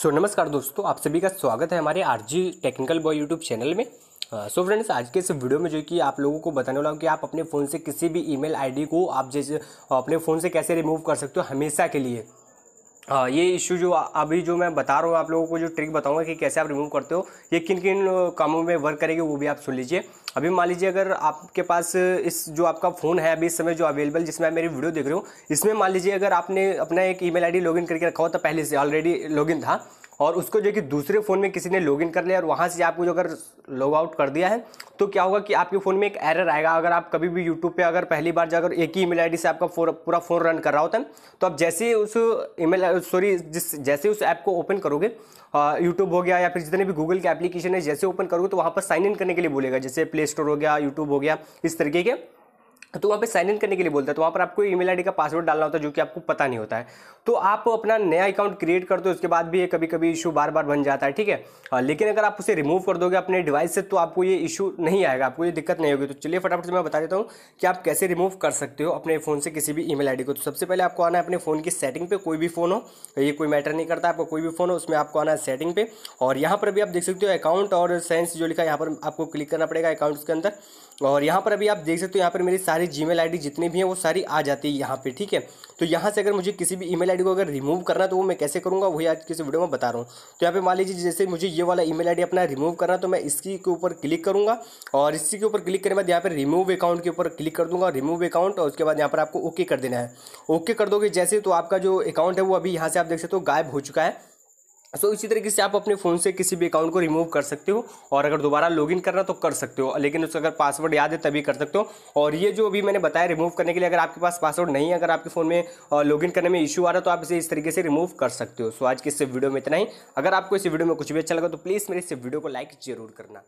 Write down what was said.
सो so, नमस्कार दोस्तों आप सभी का स्वागत है हमारे RG technical boy YouTube channel में सो uh, फ्रेंड्स so आज के इस वीडियो में जो कि आप लोगों को बताने वाला हूँ कि आप अपने फ़ोन से किसी भी ईमेल आईडी को आप जैसे अपने फ़ोन से कैसे रिमूव कर सकते हो हमेशा के लिए आ, ये इश्यू जो अभी जो मैं बता रहा हूँ आप लोगों को जो ट्रिक बताऊंगा कि कैसे आप रिमूव करते हो ये किन किन कामों में वर्क करेगी वो भी आप सुन लीजिए अभी मान लीजिए अगर आपके पास इस जो आपका फ़ोन है अभी इस समय जो अवेलेबल जिसमें आप मेरी वीडियो देख रहे हो इसमें मान लीजिए अगर आपने अपना एक ई मेल लॉगिन करके रखा हो तो पहले से ऑलरेडी लॉग था और उसको जो कि दूसरे फ़ोन में किसी ने लॉगिन कर लिया और वहाँ से आपको जो अगर लॉग आउट कर दिया है तो क्या होगा कि आपके फ़ोन में एक एरर आएगा अगर आप कभी भी यूट्यूब पे अगर पहली बार जाकर एक ही ईमेल आईडी से आपका पूरा फ़ोन रन कर रहा होता है तो आप जैसे ही उस ईमेल सॉरी जिस जैसे उस ऐप को ओपन करोगे यूट्यूब हो गया या फिर जितने भी गूगल के एप्लीकेशन है जैसे ओपन करोगे तो वहाँ पर साइन इन करने के लिए बोलेगा जैसे प्ले स्टोर हो गया यूट्यूब हो गया इस तरीके के तो वहाँ पे साइन इन करने के लिए बोलता है तो वहाँ पर आपको ईमेल आईडी का पासवर्ड डालना होता है जो कि आपको पता नहीं होता है तो आप अपना नया अकाउंट क्रिएट कर दो उसके बाद भी ये कभी कभी इशू बार बार बन जाता है ठीक है हाँ, लेकिन अगर आप उसे रिमूव कर दोगे अपने डिवाइस से तो आपको ये इशू नहीं आएगा आपको ये दिक्कत नहीं होगी तो चलिए फटाफट से मैं बता देता हूँ कि आप कैसे रिमूव कर सकते हो अपने फ़ोन से किसी भी ई मेल को तो सबसे पहले आपको आना है अपने फ़ोन की सेटिंग पे कोई भी फ़ोन हो ये कोई मैटर नहीं करता आपका कोई भी फ़ोन हो उसमें आपको आना है सेटिंग पे और यहाँ पर भी आप देख सकते हो अकाउंट और साइंस जो लिखा है यहाँ पर आपको क्लिक करना पड़ेगा अकाउंट्स के अंदर और यहाँ पर अभी आप देख सकते हो यहाँ पर मेरी सारी सारी जी मेल जितनी भी हैं वो सारी आ जाती है यहाँ पे ठीक है तो यहाँ से अगर मुझे किसी भी ई मेल को अगर रिमूव करना तो वो मैं कैसे करूँगा वही आज किसी वीडियो में बता रहा हूँ तो यहाँ पे मान लीजिए जैसे मुझे ये वाला ई मेल अपना रिमूव करना तो मैं इसकी के ऊपर क्लिक करूँगा और इसी के ऊपर क्लिक करने के बाद यहाँ पर रिमूव अकाउंट के ऊपर क्लिक कर दूँगा रिमूव अकाउंट और उसके बाद यहाँ पर आपको ओके कर देना है ओके कर दोगे जैसे तो आपका जो अकाउंट है वो अभी यहाँ से आप देख सकते हो गायब हो चुका है सो so, इसी तरीके से आप अपने फ़ोन से किसी भी अकाउंट को रिमूव कर सकते हो और अगर दोबारा लॉगिन करना तो कर सकते हो लेकिन उसका अगर पासवर्ड याद है तभी कर सकते हो और ये जो अभी मैंने बताया रिमूव करने के लिए अगर आपके पास पासवर्ड नहीं है अगर आपके फ़ोन में लॉगिन करने में इशू आ रहा है तो आप इसे इस तरीके से रिमूव कर सकते हो सो so, आज की इस वीडियो में इतना ही अगर आपको इस वीडियो में कुछ भी अच्छा लगा तो प्लीज़ मेरे इस वीडियो को लाइक जरूर करना